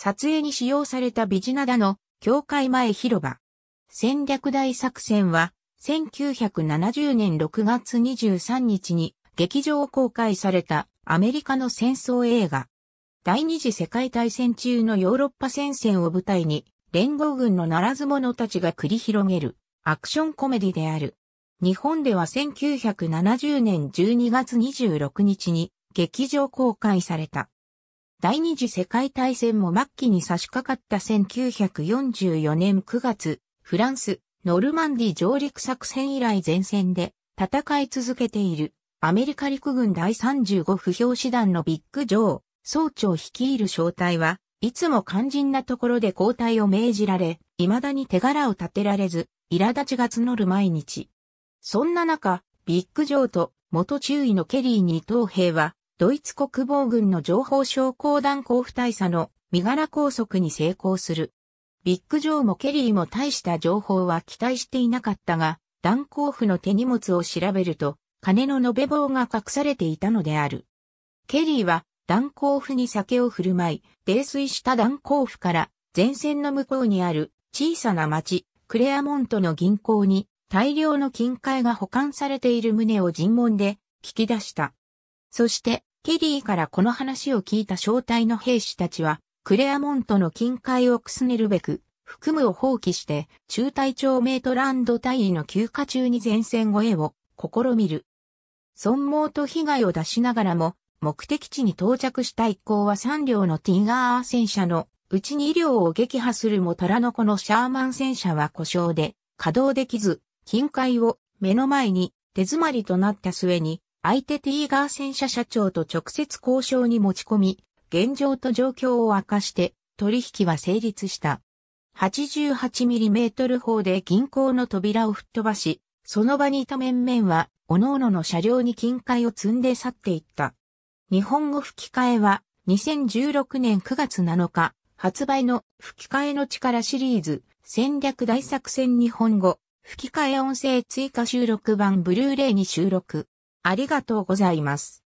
撮影に使用されたビジナダの教会前広場。戦略大作戦は、1970年6月23日に劇場公開されたアメリカの戦争映画。第二次世界大戦中のヨーロッパ戦線を舞台に、連合軍のならず者たちが繰り広げるアクションコメディである。日本では1970年12月26日に劇場公開された。第二次世界大戦も末期に差し掛かった1944年9月、フランス、ノルマンディ上陸作戦以来前線で戦い続けているアメリカ陸軍第35不評師団のビッグ・ジョー、総長率いる小隊は、いつも肝心なところで交代を命じられ、未だに手柄を立てられず、苛立ちが募る毎日。そんな中、ビッグ・ジョーと元中尉のケリー二等兵は、ドイツ国防軍の情報商工団交付大佐の身柄拘束に成功する。ビッグ・ジョーもケリーも大した情報は期待していなかったが、団交付の手荷物を調べると、金の延べ棒が隠されていたのである。ケリーは、弾交付に酒を振る舞い、泥酔した弾交付から前線の向こうにある小さな町、クレアモントの銀行に大量の金塊が保管されている旨を尋問で聞き出した。そしてケリーからこの話を聞いた正体の兵士たちは、クレアモントの近海をくすねるべく、含むを放棄して、中隊長メートランド隊員の休暇中に前線越えを試みる。損耗と被害を出しながらも、目的地に到着した一行は3両のティガー戦車のうち2両を撃破するも虎の子のシャーマン戦車は故障で稼働できず、近海を目の前に手詰まりとなった末に相手ティーガー戦車社長と直接交渉に持ち込み、現状と状況を明かして取引は成立した。88mm 砲で銀行の扉を吹っ飛ばし、その場にいた面々は、各々の車両に金塊を積んで去っていった。日本語吹き替えは、2016年9月7日、発売の吹き替えの力シリーズ、戦略大作戦日本語、吹き替え音声追加収録版ブルーレイに収録。ありがとうございます。